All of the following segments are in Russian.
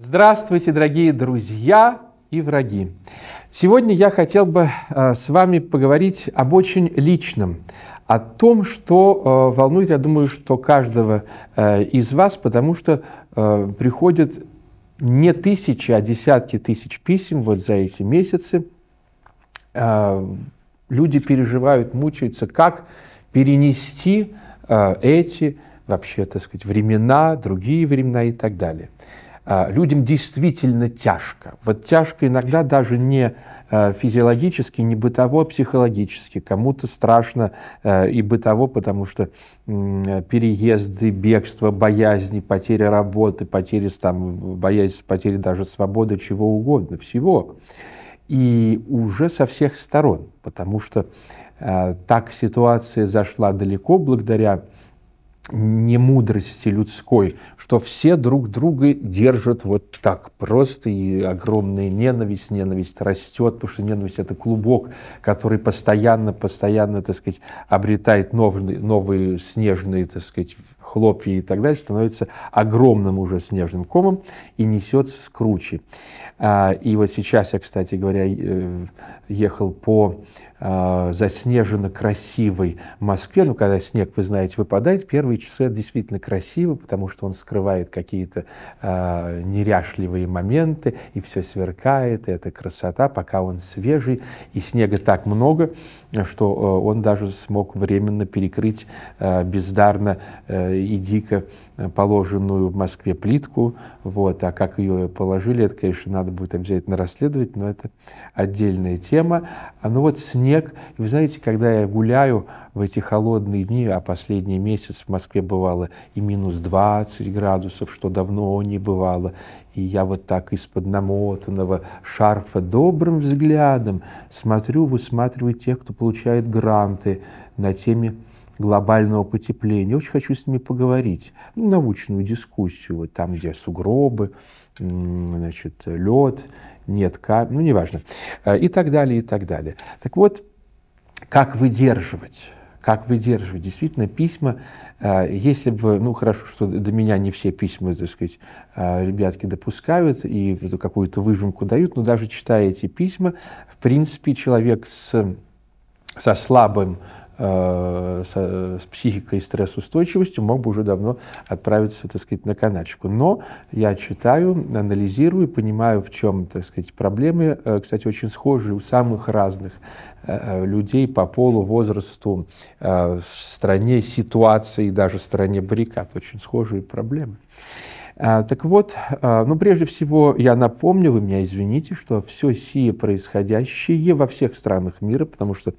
Здравствуйте, дорогие друзья и враги! Сегодня я хотел бы э, с вами поговорить об очень личном, о том, что э, волнует, я думаю, что каждого э, из вас, потому что приходят не тысячи, а десятки тысяч писем вот за эти месяцы. Люди переживают, мучаются, как перенести эти вообще, так сказать, времена, другие времена и так далее. А, людям действительно тяжко. Вот тяжко иногда даже не а, физиологически, не бытово, а психологически. Кому-то страшно а, и бытово, потому что переезды, бегство, боязни, потеря работы, потери, там, боязнь потери даже свободы, чего угодно, всего. И уже со всех сторон, потому что так ситуация зашла далеко благодаря немудрости людской, что все друг друга держат вот так просто, и огромная ненависть, ненависть растет, потому что ненависть – это клубок, который постоянно, постоянно, так сказать, обретает новые, новые снежные, так сказать, хлопья и так далее, становится огромным уже снежным комом и несется с а, И вот сейчас я, кстати говоря, э, ехал по а, заснеженно красивой Москве. Ну, когда снег, вы знаете, выпадает, первые часы это действительно красиво, потому что он скрывает какие-то э, неряшливые моменты, и все сверкает, и это красота, пока он свежий, и снега так много, что э, он даже смог временно перекрыть э, бездарно э, и дико положенную в Москве плитку, вот, а как ее положили, это, конечно, надо будет обязательно расследовать, но это отдельная тема. А, ну вот снег снег. И вы знаете, когда я гуляю в эти холодные дни, а последний месяц в Москве бывало и минус 20 градусов, что давно не бывало, и я вот так из-под намотанного шарфа добрым взглядом смотрю, высматриваю тех, кто получает гранты на теме глобального потепления. очень хочу с ними поговорить. Ну, научную дискуссию, вот там, где сугробы, значит, лед, нет камень, ну, неважно. Э, и так далее, и так далее. Так вот, как выдерживать как выдерживать действительно письма, э, если бы, ну хорошо, что до меня не все письма, так сказать, э, ребятки допускают и какую-то выжимку дают, но даже читая эти письма, в принципе, человек с, со слабым Э, с психикой и стрессоустойчивостью, мог бы уже давно отправиться, так сказать, на каначку. Но я читаю, анализирую, понимаю, в чем, так сказать, проблемы. Э, кстати, очень схожие у самых разных э, людей по полу, возрасту, в стране, ситуации, даже стране баррикад. Очень схожие проблемы. Так вот, ну прежде всего я напомню, вы меня извините, что все сие происходящее во всех странах мира, потому что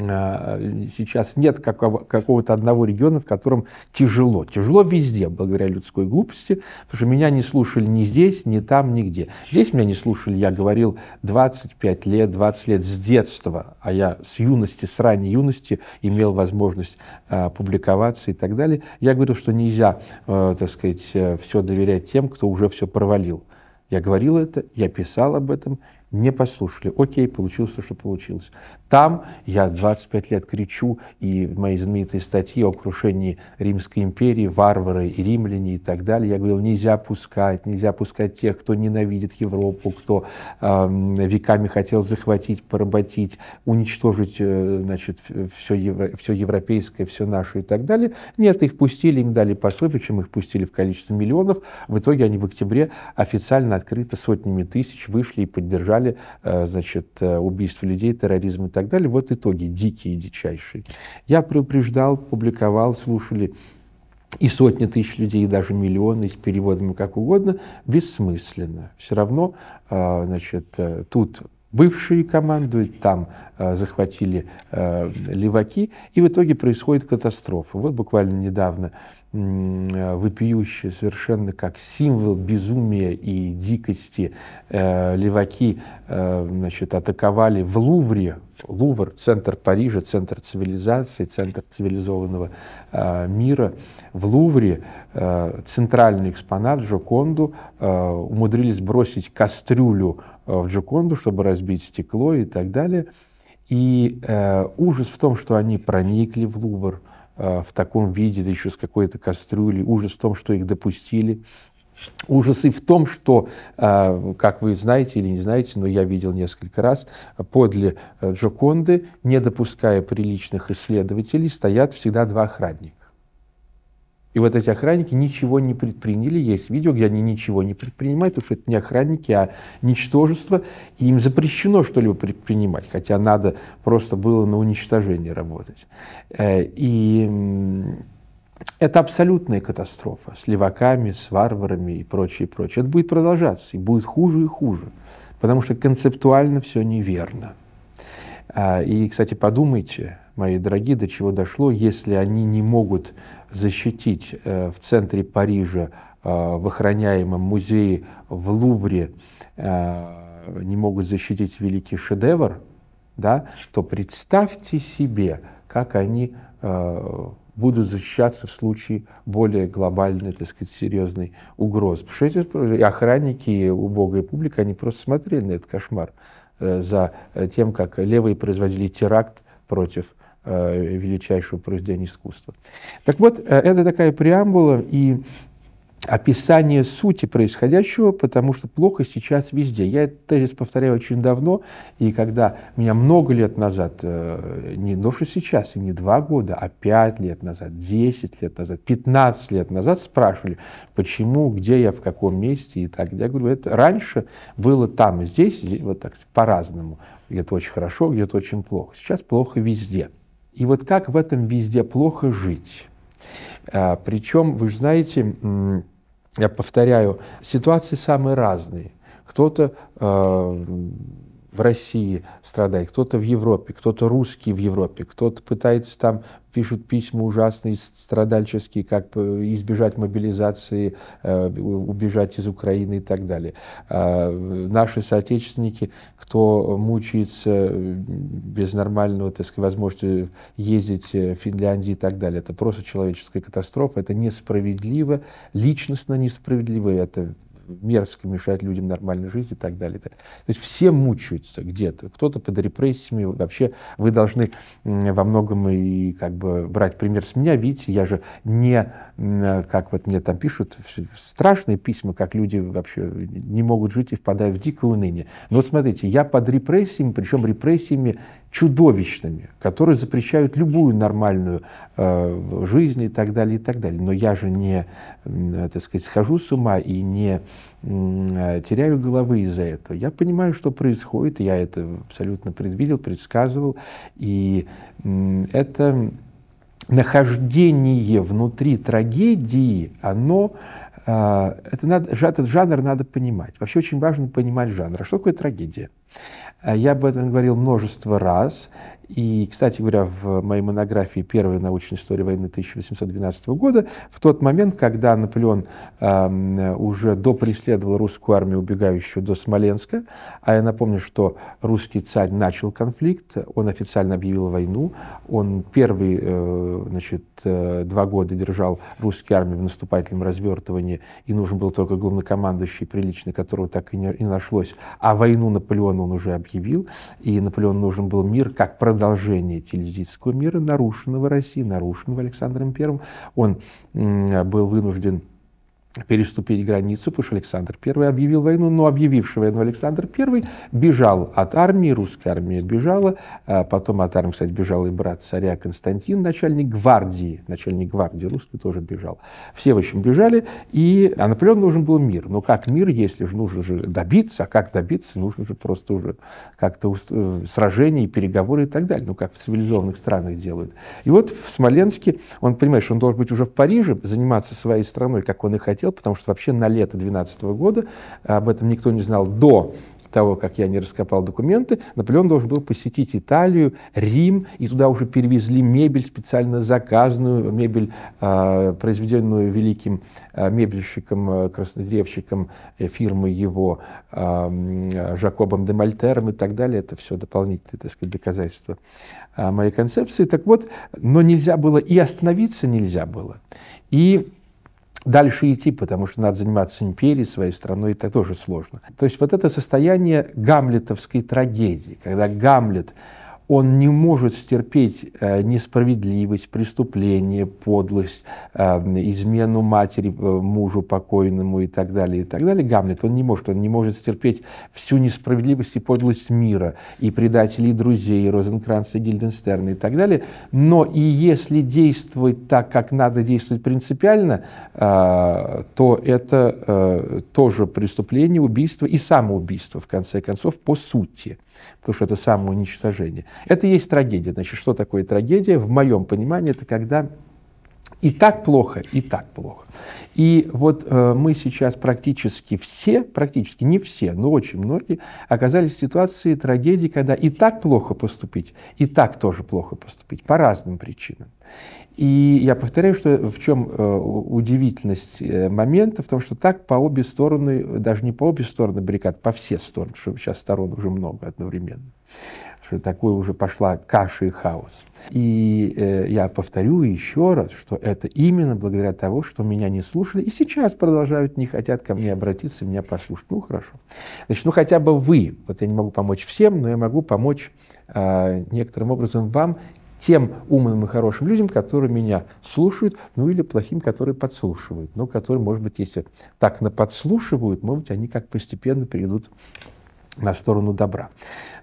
Э, сейчас нет какого-то одного региона, в котором тяжело. Тяжело везде, благодаря людской глупости, потому что меня не слушали ни здесь, ни там, нигде. Здесь меня не слушали, я говорил 25 лет, 20 лет с детства, а я с юности, с ранней юности имел возможность э, публиковаться и так далее. Я говорил, что нельзя, э, так сказать, все доверять тем, кто уже все провалил. Я говорил это, я писал об этом, не послушали. Окей, получилось то, что получилось. Там я 25 лет кричу, и мои знаменитые статьи о крушении Римской империи, варвары и римляне и так далее, я говорил, нельзя пускать, нельзя пускать тех, кто ненавидит Европу, кто э, веками хотел захватить, поработить, уничтожить э, значит, все, евро, все европейское, все наше и так далее. Нет, их пустили, им дали пособие, чем их пустили в количестве миллионов. В итоге они в октябре официально открыто сотнями тысяч вышли и поддержали обсуждали э, значит, э, убийство людей, терроризм и так далее. Вот итоги дикие, и дичайшие. Я предупреждал, публиковал, слушали и сотни тысяч людей, и даже миллионы, с переводами как угодно, бессмысленно. Все равно, э, значит, тут бывшие командуют, там захватили леваки, и в итоге происходит катастрофа. Вот буквально недавно Э, вопиющие совершенно как символ безумия и дикости э, леваки э, значит, атаковали в Лувре, Лувр, центр Парижа, центр цивилизации, центр цивилизованного э, мира. В Лувре э, центральный экспонат Джоконду э, умудрились бросить кастрюлю э, в Джоконду, чтобы разбить стекло и так далее. И э, ужас в том, что они проникли в Лувр, Э, в таком виде, да еще с какой-то кастрюлей. ужас в том, что их допустили, Ужас и в том, что, э, как вы знаете или не знаете, но я видел несколько раз, подле э, Джоконды, не допуская приличных исследователей, стоят всегда два охранника. И вот эти охранники ничего не предприняли. Есть видео, где они ничего не предпринимают, потому что это не охранники, а ничтожество. И им запрещено что-либо предпринимать, хотя надо просто было на уничтожение работать. Э, и это абсолютная катастрофа с леваками, с варварами и прочее, прочее. Это будет продолжаться, и будет хуже и хуже, потому что концептуально все неверно. Э, и, кстати, подумайте, мои дорогие, до чего дошло, если они не могут защитить э, в центре Парижа, э, в охраняемом музее в Лувре, э, не могут защитить великий шедевр, да, то представьте себе, как они будут защищаться в случае более глобальной, так сказать, серьезной угрозы. Потому что эти охранники и убогая публика, они просто смотрели на этот кошмар за тем, как левые производили теракт против Э, величайшего произведения искусства. Так вот, э, это такая преамбула и описание сути происходящего, потому что плохо сейчас везде. Я этот тезис повторяю очень давно, и когда меня много лет назад, э, не то ну что сейчас, и не два года, а пять лет назад, десять лет назад, пятнадцать лет назад спрашивали, почему, где я, в каком месте и так Я говорю, это раньше было там и здесь, вот так по-разному. Где-то очень хорошо, где-то очень плохо. Сейчас плохо везде. И вот как в этом везде плохо жить? А, Причем, вы же знаете, я повторяю, ситуации самые разные. Кто-то а, в России страдает, кто-то в Европе, кто-то русский в Европе, кто-то пытается там, пишут письма ужасные, страдальческие, как избежать мобилизации, э, убежать из Украины и так далее. А, наши соотечественники, кто мучается э, без нормального, так сказать, возможности ездить э, в Финляндии и так далее, это просто человеческая катастрофа, это несправедливо, личностно несправедливо, это мерзко мешать людям нормальной жизни и так далее. И так далее. То есть все мучаются где-то, кто-то под репрессиями. Вообще вы должны во многом и как бы брать пример с меня, видите, я же не, как вот мне там пишут, страшные письма, как люди вообще не могут жить и впадают в дикое уныние. Но вот смотрите, я под репрессиями, причем репрессиями чудовищными, которые запрещают любую нормальную э, жизнь и так далее, и так далее. Но я же не, э, так сказать, схожу с ума и не э, теряю головы из-за этого. Я понимаю, что происходит, я это абсолютно предвидел, предсказывал, и э, это нахождение внутри трагедии, оно э, это надо, этот жанр надо понимать. Вообще очень важно понимать жанр. А что такое трагедия? Э, я об этом говорил множество раз. И, кстати говоря, в моей монографии «Первая научная история войны 1812 года», в тот момент, когда Наполеон э, уже допреследовал русскую армию, убегающую до Смоленска, а я напомню, что русский царь начал конфликт, он официально объявил войну, он первый э, значит, э, два года держал русские армии в наступательном развертывании, и нужен был только главнокомандующий приличный, которого так и не, и нашлось, а войну Наполеона он уже объявил, и Наполеон нужен был мир как продолжение продолжение телезитского мира, нарушенного России, нарушенного Александром I. Он был вынужден переступить границу, потому что Александр I объявил войну, но объявивший войну Александр I бежал от армии, русская армия бежала, а потом от армии, кстати, бежал и брат царя Константин, начальник гвардии, начальник гвардии русской тоже бежал. Все, в общем, бежали, и а Наполеон нужен был мир. Но как мир, если же нужно же добиться, а как добиться, нужно же просто уже как-то уст... Э, сражения, переговоры и так далее, ну как в цивилизованных странах делают. И вот в Смоленске он понимает, что он должен быть уже в Париже, заниматься своей страной, как он и хотел, хотел, потому что вообще на лето 2012 года, а, об этом никто не знал до того, как я не раскопал документы, Наполеон должен был посетить Италию, Рим, и туда уже перевезли мебель специально заказанную, мебель, а, произведенную великим а, мебельщиком, краснодревщиком э, фирмы его Жакобом де Мальтером и так далее. Это все дополнительные, так сказать, доказательства моей концепции. Так вот, но нельзя было, и остановиться нельзя было, и дальше идти, потому что надо заниматься империей, своей страной, это тоже сложно. То есть вот это состояние гамлетовской трагедии, когда Гамлет он не может стерпеть э, несправедливость, преступление, подлость, э, измену матери, э, мужу покойному и так далее, и так далее. Гамлет, он не может, он не может стерпеть всю несправедливость и подлость мира, и предателей друзей, и Розенкранца, и Гильденстерна и так далее. Но и если действовать так, как надо действовать принципиально, то это тоже преступление, убийство и самоубийство, в конце концов, по сути, потому что это самоуничтожение. Это и есть трагедия. Значит, что такое трагедия? В моем понимании это когда и так плохо, и так плохо. И вот э, мы сейчас практически все, практически не все, но очень многие оказались в ситуации трагедии, когда и так плохо поступить, и так тоже плохо поступить по разным причинам. И я повторяю, что в чем э, удивительность э, момента, в том, что так по обе стороны, даже не по обе стороны баррикад, по все стороны, что сейчас сторон уже много одновременно такой уже пошла каша и хаос. И э, я повторю еще раз, что это именно благодаря тому, что меня не слушали, и сейчас продолжают, не хотят ко мне обратиться, меня послушать. Ну, хорошо. Значит, ну хотя бы вы, вот я не могу помочь всем, но я могу помочь э, некоторым образом вам тем умным и хорошим людям, которые меня слушают, ну или плохим, которые подслушивают. но ну, которые, может быть, если так наподслушивают, может быть, они как постепенно перейдут на сторону добра.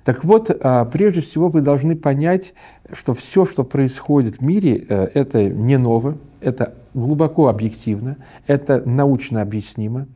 Так вот, э, прежде всего вы должны понять, что все, что происходит в мире, э, это не ново, это глубоко объективно, это научно объяснимо.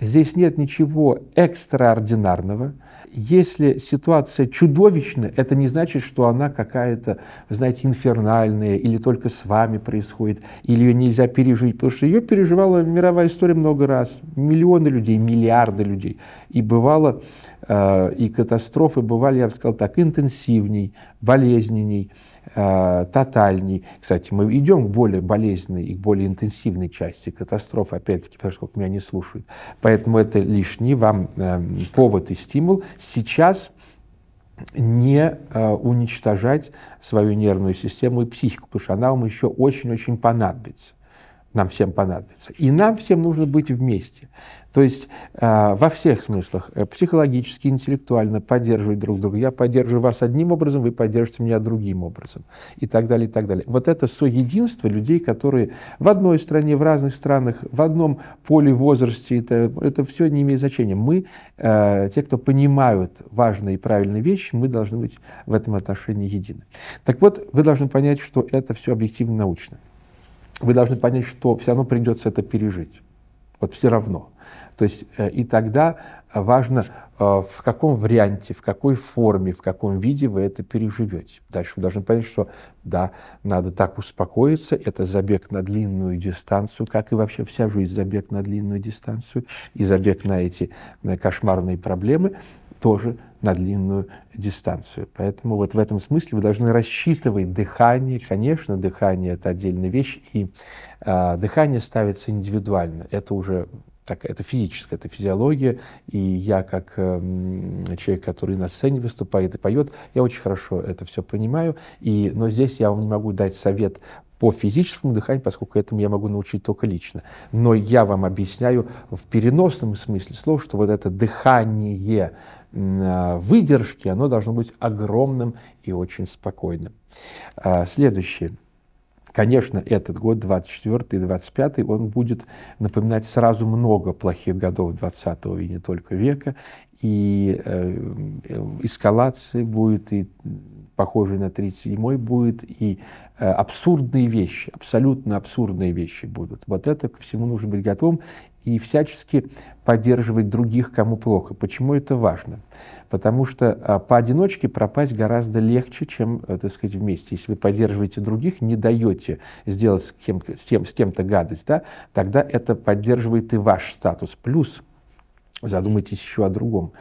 Здесь нет ничего экстраординарного, если ситуация чудовищная, это не значит, что она какая-то, знаете, инфернальная, или только с вами происходит, или ее нельзя пережить, потому что ее переживала мировая история много раз, миллионы людей, миллиарды людей, и бывало, э, и катастрофы бывали, я бы сказал так, интенсивней, болезненней, Э, тотальней. Кстати, мы идем к более болезненной и к более интенсивной части катастроф, опять-таки, поскольку меня не слушают. Поэтому это лишний вам э, повод и стимул сейчас не э, уничтожать свою нервную систему и психику, потому что она вам еще очень-очень понадобится нам всем понадобится. И нам всем нужно быть вместе. То есть э, во всех смыслах, э, психологически, интеллектуально, поддерживать друг друга. Я поддерживаю вас одним образом, вы поддержите меня другим образом. И так далее, и так далее. Вот это соединство людей, которые в одной стране, в разных странах, в одном поле, возрасте, это, это все не имеет значения. Мы, э, те, кто понимают важные и правильные вещи, мы должны быть в этом отношении едины. Так вот, вы должны понять, что это все объективно научно вы должны понять, что все равно придется это пережить. Вот все равно. То есть э, и тогда э, важно, э, в каком варианте, в какой форме, в каком виде вы это переживете. Дальше вы должны понять, что да, надо так успокоиться, это забег на длинную дистанцию, как и вообще вся жизнь забег на длинную дистанцию, и забег на эти на кошмарные проблемы тоже на длинную дистанцию. Поэтому вот в этом смысле вы должны рассчитывать дыхание. Конечно, дыхание – это отдельная вещь, и э, дыхание ставится индивидуально. Это уже так, это физическое, это физиология, и я как э, человек, который на сцене выступает и поет, я очень хорошо это все понимаю, и, но здесь я вам не могу дать совет по физическому дыханию, поскольку этому я могу научить только лично. Но я вам объясняю в переносном смысле слова, что вот это дыхание а, выдержки, оно должно быть огромным и очень спокойным. А, Следующее. Конечно, этот год, 24 и 25, он будет напоминать сразу много плохих годов 20 и не только века, и э, эм, эм, эскалации будет, и похожий на 37-й будет, и э, абсурдные вещи, абсолютно абсурдные вещи будут. Вот это ко всему нужно быть готовым и всячески поддерживать других, кому плохо. Почему это важно? Потому что а, поодиночке пропасть гораздо легче, чем, э, так сказать, вместе. Если вы поддерживаете других, не даете сделать с кем с кем, с кем то гадость, да, тогда это поддерживает и ваш статус. Плюс – задумайтесь еще о другом.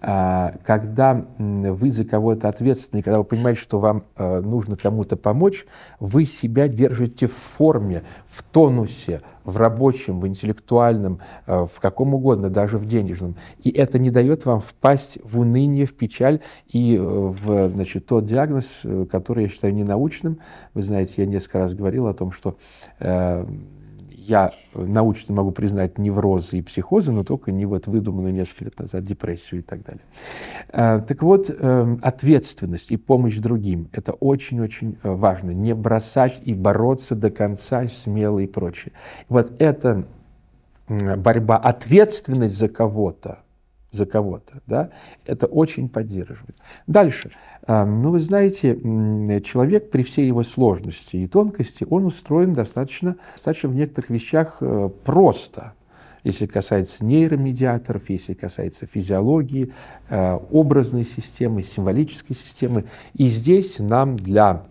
А, когда вы за кого-то ответственны, когда вы понимаете, что вам э, нужно кому-то помочь, вы себя держите в форме, в тонусе, в рабочем, в интеллектуальном, э, в каком угодно, даже в денежном. И это не дает вам впасть в уныние, в печаль и э, в значит, тот диагноз, который я считаю ненаучным. Вы знаете, я несколько раз говорил о том, что я э, научно могу признать неврозы и психозы, но только не вот выдуманную несколько лет назад депрессию и так далее. Э, так вот, эм, ответственность и помощь другим – это очень-очень э, важно. Не бросать и бороться до конца смело и прочее. Вот эта борьба, ответственность за кого-то – за кого-то. Да? Это очень поддерживает. Дальше. А, ну, вы знаете, человек при всей его сложности и тонкости, он устроен достаточно, достаточно в некоторых вещах э, просто. Если касается нейромедиаторов, если касается физиологии, э, образной системы, символической системы. И здесь нам для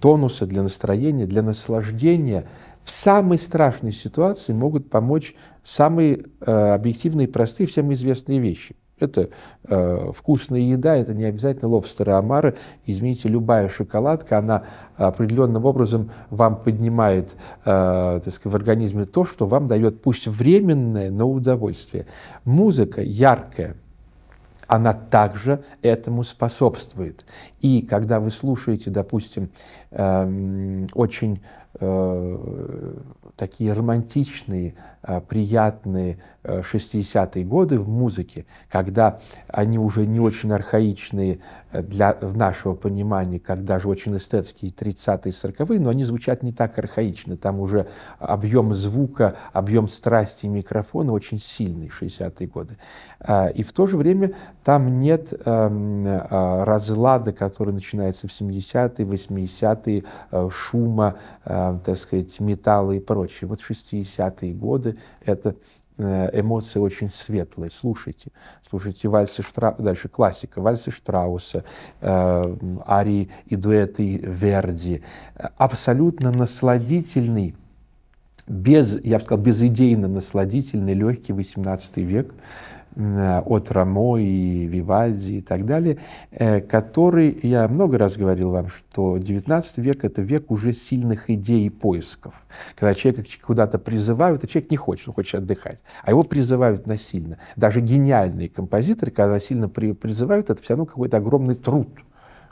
тонуса, для настроения, для наслаждения – в самой страшной ситуации могут помочь самые э, объективные, простые, всем известные вещи. Это э, вкусная еда, это не обязательно лобстеры омары. Извините, любая шоколадка, она определенным образом вам поднимает э, так сказать, в организме то, что вам дает, пусть временное, но удовольствие. Музыка яркая, она также этому способствует. И когда вы слушаете, допустим, э, очень Э, такие романтичные, э, приятные э, 60-е годы в музыке, когда они уже не очень архаичные э, для в нашего понимания, как даже очень эстетские 30-е, 40-е, но они звучат не так архаично. Там уже объем звука, объем страсти микрофона очень сильный 60-е годы. И в то же время там нет эм, разлада, который начинается в 70-е, 80-е, шума, так сказать, металла и прочее. Вот 60-е годы — это э, эмоции очень светлые. Слушайте, слушайте вальсы Штра... дальше классика, вальсы Штрауса, э, арии и дуэты Верди. Абсолютно насладительный, без, я бы сказал, безидейно насладительный легкий 18 век, Э, от Рамо и Вивальди и так далее, э, который, я много раз говорил вам, что XIX век – это век уже сильных идей и поисков. Когда человека куда-то призывают, а человек не хочет, он хочет отдыхать, а его призывают насильно. Даже гениальные композиторы, когда насильно призывают, это все равно какой-то огромный труд –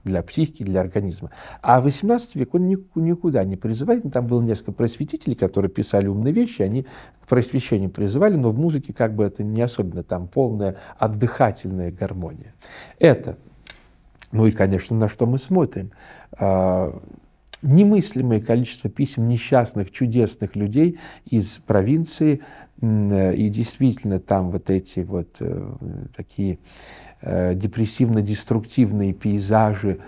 для психики, для организма. А 18 век он никуда не призывает. Там было несколько просветителей, которые писали умные вещи, они к просвещению призывали, но в музыке как бы это не особенно там полная отдыхательная гармония. Это, ну и, конечно, на что мы смотрим а, немыслимое количество писем несчастных, чудесных людей из провинции. Э, и действительно там вот эти вот э, такие Э, депрессивно-деструктивные пейзажи,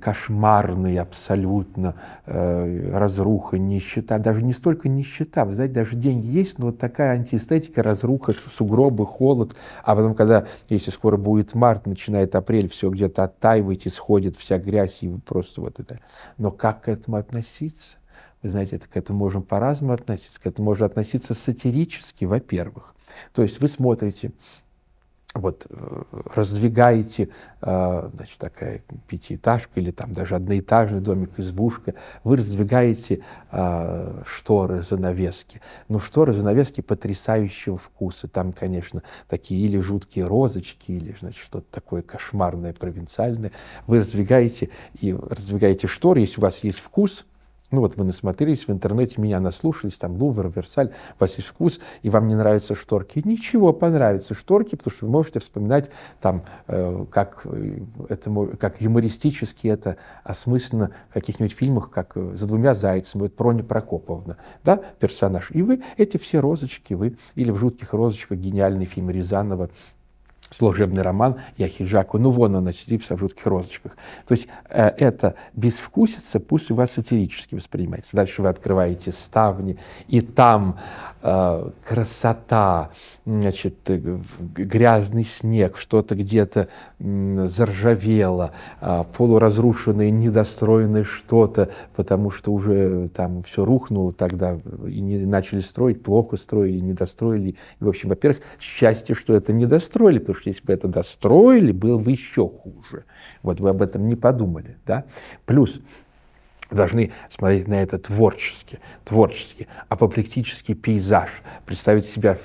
кошмарные абсолютно, э, разруха, нищета, даже не столько нищета, вы знаете, даже деньги есть, но вот такая антиэстетика, разруха, сугробы, холод, а потом, когда, если скоро будет март, начинает апрель, все где-то оттаивает, исходит вся грязь, и просто вот это. Но как к этому относиться? Вы знаете, это, к этому можно по-разному относиться, к этому можно относиться сатирически, во-первых. То есть вы смотрите вот э, раздвигаете, э, значит, такая пятиэтажка или там даже одноэтажный домик, избушка, вы раздвигаете э, шторы, занавески. Ну, шторы, занавески потрясающего вкуса. Там, конечно, такие или жуткие розочки, или, значит, что-то такое кошмарное, провинциальное. Вы раздвигаете и раздвигаете шторы, если у вас есть вкус – ну вот вы насмотрелись в интернете, меня наслушались, там Лувр, Версаль, Василь Вкус, и вам не нравятся шторки. Ничего, понравятся шторки, потому что вы можете вспоминать, там, э, как, э, это, как юмористически это осмысленно в каких-нибудь фильмах, как э, «За двумя зайцами», вот Проня Прокоповна, да, персонаж. И вы эти все розочки, вы, или в «Жутких розочках» гениальный фильм Рязанова служебный роман «Я хиджаку». Ну, вон она сидит вся в жутких розочках. То есть э, это безвкусица, пусть у вас сатирически воспринимается. Дальше вы открываете ставни, и там Э, красота, значит, э, грязный снег, что-то где-то заржавело, а, полуразрушенное, недостроенное что-то, потому что уже там все рухнуло тогда, э, и не начали строить, плохо строили, недостроили. И, в общем, во-первых, счастье, что это не достроили, потому что если бы это достроили, было бы еще хуже. Вот вы об этом не подумали. Да? Плюс должны смотреть на это творчески, творчески, апоплектический пейзаж, представить себя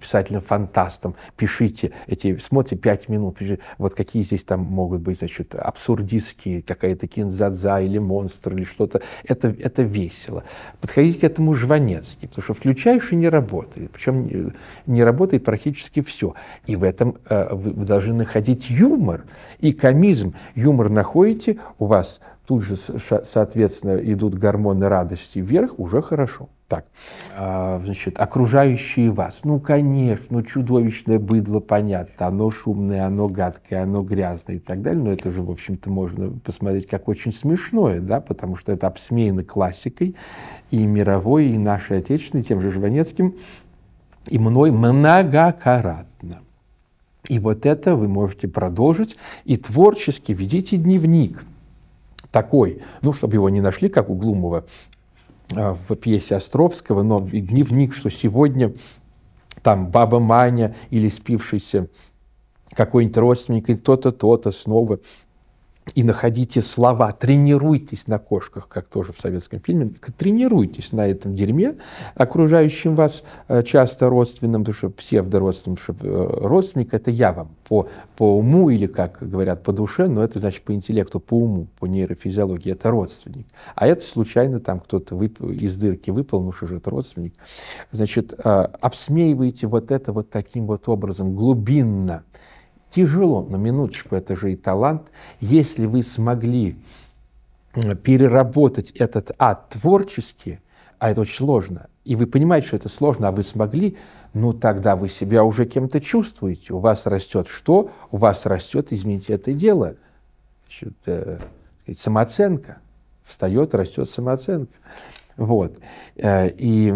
писателем-фантастом, пишите эти, смотрите пять минут, пишите, вот какие здесь там могут быть, значит, абсурдистские, какая-то кинзадза или монстр или что-то, это, это весело. Подходите к этому жванецки, потому что включаешь и не работает, причем э, не работает практически все. И в этом э, вы должны находить юмор и комизм. Юмор находите, у вас тут же, соответственно, идут гормоны радости вверх, уже хорошо. Так, а, значит, окружающие вас. Ну, конечно, ну, чудовищное быдло, понятно. Оно шумное, оно гадкое, оно грязное и так далее. Но это же, в общем-то, можно посмотреть как очень смешное, да, потому что это обсмеяно классикой и мировой, и нашей отечественной, тем же Жванецким, и мной многократно. И вот это вы можете продолжить. И творчески ведите дневник – такой, ну, чтобы его не нашли, как у Глумова а, в пьесе Островского, но дневник, что сегодня там баба Маня или спившийся какой-нибудь родственник, и то-то, то-то снова и находите слова, тренируйтесь на кошках, как тоже в советском фильме, тренируйтесь на этом дерьме, окружающем вас э, часто родственным, потому что псевдородственным, потому что э, родственник это я вам по, по уму или, как говорят, по душе, но это значит по интеллекту, по уму, по нейрофизиологии, это родственник. А это случайно там кто-то вып... из дырки выпал, ну что же это родственник. Значит, э, обсмеиваете вот это вот таким вот образом, глубинно. Тяжело, но минуточку, это же и талант. Если вы смогли э, переработать этот ад творчески, а это очень сложно, и вы понимаете, что это сложно, а вы смогли, ну тогда вы себя уже кем-то чувствуете. У вас растет что? У вас растет, извините, это дело. Значит, э, самооценка. Встает, растет самооценка. Вот. Э, и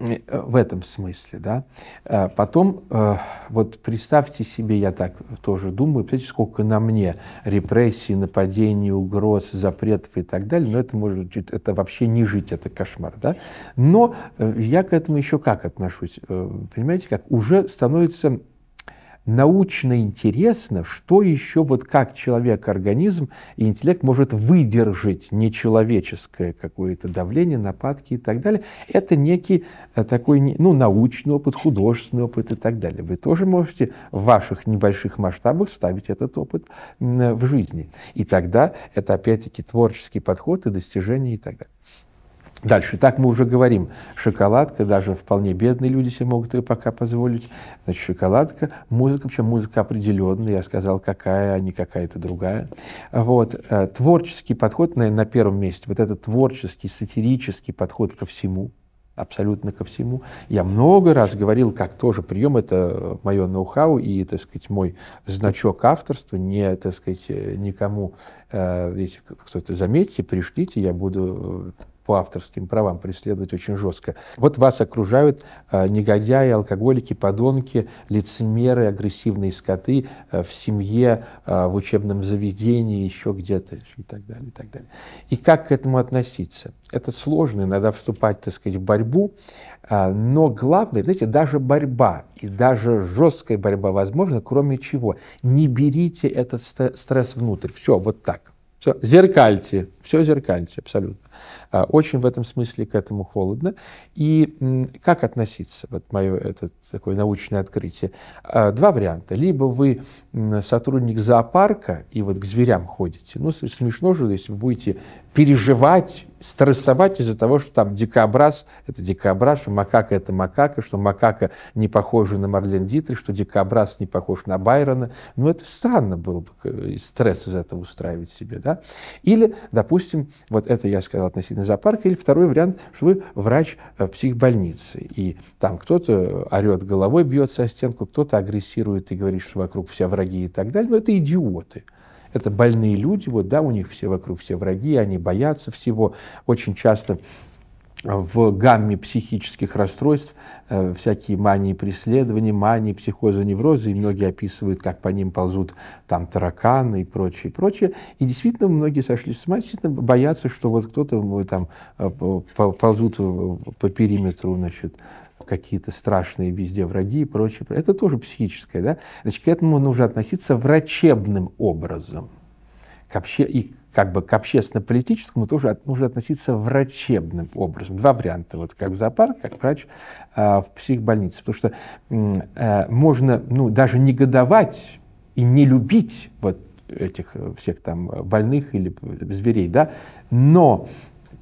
Э, в этом смысле, да. Э, потом, э, вот представьте себе, я так тоже думаю, представьте, сколько на мне репрессий, нападений, угроз, запретов и так далее, но это может это вообще не жить, это кошмар, да. Но я к этому еще как отношусь, понимаете, как уже становится научно интересно, что еще, вот как человек, организм и интеллект может выдержать нечеловеческое какое-то давление, нападки и так далее. Это некий э, такой ну, научный опыт, художественный опыт и так далее. Вы тоже можете в ваших небольших масштабах ставить этот опыт э, в жизни. И тогда это опять-таки творческий подход и достижение и так далее. Дальше, так мы уже говорим, шоколадка, даже вполне бедные люди себе могут ее пока позволить. Значит, шоколадка, музыка, причем музыка определенная, я сказал, какая, а не какая-то другая. Вот, э, творческий подход, наверное, на первом месте, вот этот творческий, сатирический подход ко всему, абсолютно ко всему. Я много раз говорил, как тоже прием, это мое ноу-хау и, так сказать, мой значок авторства, не, так сказать, никому, э, если кто-то заметьте, пришлите, я буду э, по авторским правам преследовать очень жестко. Вот вас окружают э, негодяи, алкоголики, подонки, лицемеры, агрессивные скоты э, в семье, э, в учебном заведении, еще где-то и так далее, и так далее. И как к этому относиться? Это сложно, надо вступать, так сказать, в борьбу, но главное, знаете, даже борьба, и даже жесткая борьба возможна, кроме чего? Не берите этот стресс внутрь. Все, вот так. Все, зеркальте, все зеркальте, абсолютно. А очень в этом смысле к этому холодно. И как относиться? Вот мое это такое научное открытие. А, два варианта. Либо вы сотрудник зоопарка и вот к зверям ходите. Ну, смешно же, если вы будете переживать, стрессовать из-за того, что там дикобраз – это дикобраз, что макака – это макака, что макака не похожа на Марлен Дитри, что дикобраз не похож на Байрона. Ну, это странно было бы э, стресс из этого устраивать себе. Да? Или, допустим, вот это я сказал относительно зоопарк, или второй вариант, что вы врач э, в психбольнице, и там кто-то э, орет головой, бьется о стенку, кто-то агрессирует и говорит, что вокруг все враги и так далее, но это идиоты. Это больные люди, вот, да, у них все вокруг все враги, они боятся всего. Очень часто в гамме психических расстройств, э, всякие мании преследования, мании, психоза, неврозы, и многие описывают, как по ним ползут там тараканы и прочее, прочее. И действительно многие сошли с ума, действительно боятся, что вот кто-то там э, ползут по периметру, значит, какие-то страшные везде враги и прочее. Это тоже психическое, да? Значит, к этому нужно относиться врачебным образом. К обще... И как бы к общественно-политическому тоже от, нужно относиться врачебным образом. Два варианта, вот как зоопарк, как врач э, в психбольнице. Потому что э, можно ну, даже негодовать и не любить вот этих всех там больных или зверей, да, но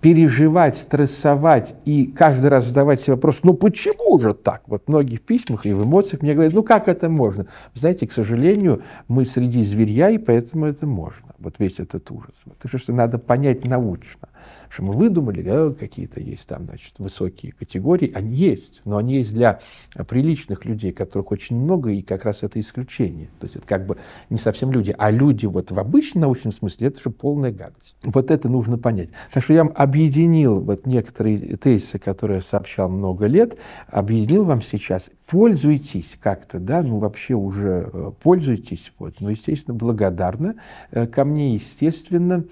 переживать, стрессовать и каждый раз задавать себе вопрос, ну почему же так? Вот многие в письмах и в эмоциях мне говорят, ну как это можно? Знаете, к сожалению, мы среди зверья, и поэтому это можно. Вот весь этот ужас. Это Потому что надо понять научно. Что мы выдумали, да, какие-то есть там, значит, высокие категории. Они есть, но они есть для приличных людей, которых очень много, и как раз это исключение. То есть это как бы не совсем люди, а люди вот в обычном научном смысле, это же полная гадость. Вот это нужно понять. Так что я вам объединил вот некоторые тезисы, которые я сообщал много лет, объединил вам сейчас. Пользуйтесь как-то, да, ну вообще уже э, пользуйтесь. Вот. Ну, естественно, благодарно э, ко мне, естественно,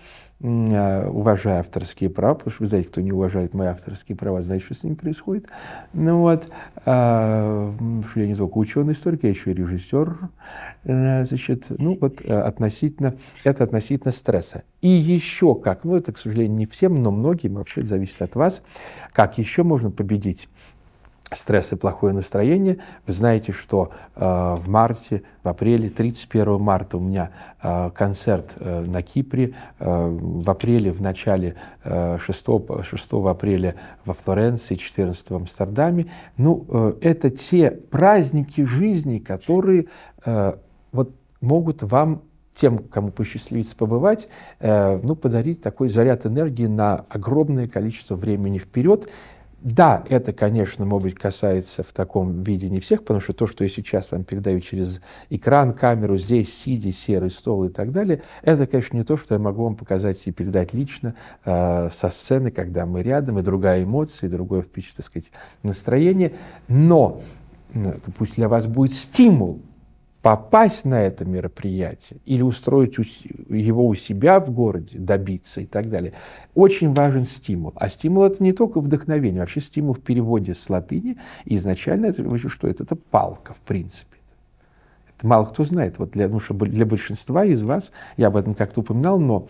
а, уважая авторские права, потому что вы знаете, кто не уважает мои авторские права, знает, что с ним происходит. Ну вот, а, что я не только ученый-историк, я еще и режиссер. Э, значит, ну вот э, относительно, это относительно стресса. И еще как, ну это, к сожалению, не всем, но многим вообще зависит от вас, как еще можно победить стресс и плохое настроение. Вы знаете, что э, в марте, в апреле, 31 марта у меня э, концерт э, на Кипре, э, в апреле, в начале э, 6, 6 апреля во Флоренции, 14 в Амстердаме. Ну, э, это те праздники жизни, которые э, вот могут вам тем, кому посчастливится побывать, э, ну, подарить такой заряд энергии на огромное количество времени вперед, да, это, конечно, может быть, касается в таком виде не всех, потому что то, что я сейчас вам передаю через экран, камеру, здесь, сидя, серый стол и так далее, это, конечно, не то, что я могу вам показать и передать лично э, со сцены, когда мы рядом, и другая эмоция, и другое, так сказать, настроение. Но ну, пусть для вас будет стимул попасть на это мероприятие или устроить его у себя в городе, добиться и так далее. Очень важен стимул. А стимул это не только вдохновение. Вообще стимул в переводе с латыни изначально это что это? Это палка, в принципе. Это мало кто знает. Вот для, ну, чтобы для большинства из вас, я об этом как-то упоминал, но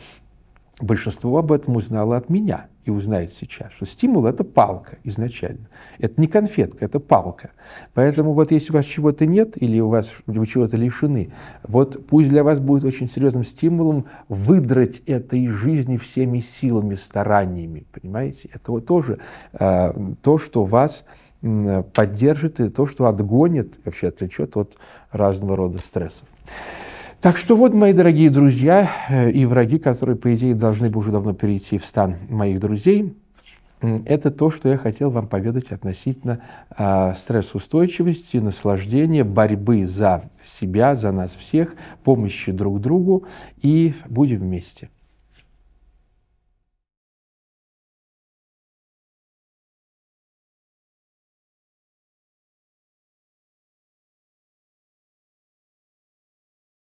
большинство об этом узнало от меня – и узнает сейчас, что стимул — это палка изначально. Это не конфетка, это палка. Поэтому вот если у вас чего-то нет или у вас вы чего-то лишены, вот пусть для вас будет очень серьезным стимулом выдрать это из жизни всеми силами, стараниями, понимаете? Это вот тоже э, то, что вас поддержит и то, что отгонит, вообще отвлечет от разного рода стрессов. Так что вот, мои дорогие друзья э, и враги, которые, по идее, должны бы уже давно перейти в стан моих друзей, это то, что я хотел вам поведать относительно э, стрессоустойчивости, наслаждения, борьбы за себя, за нас всех, помощи друг другу и будем вместе.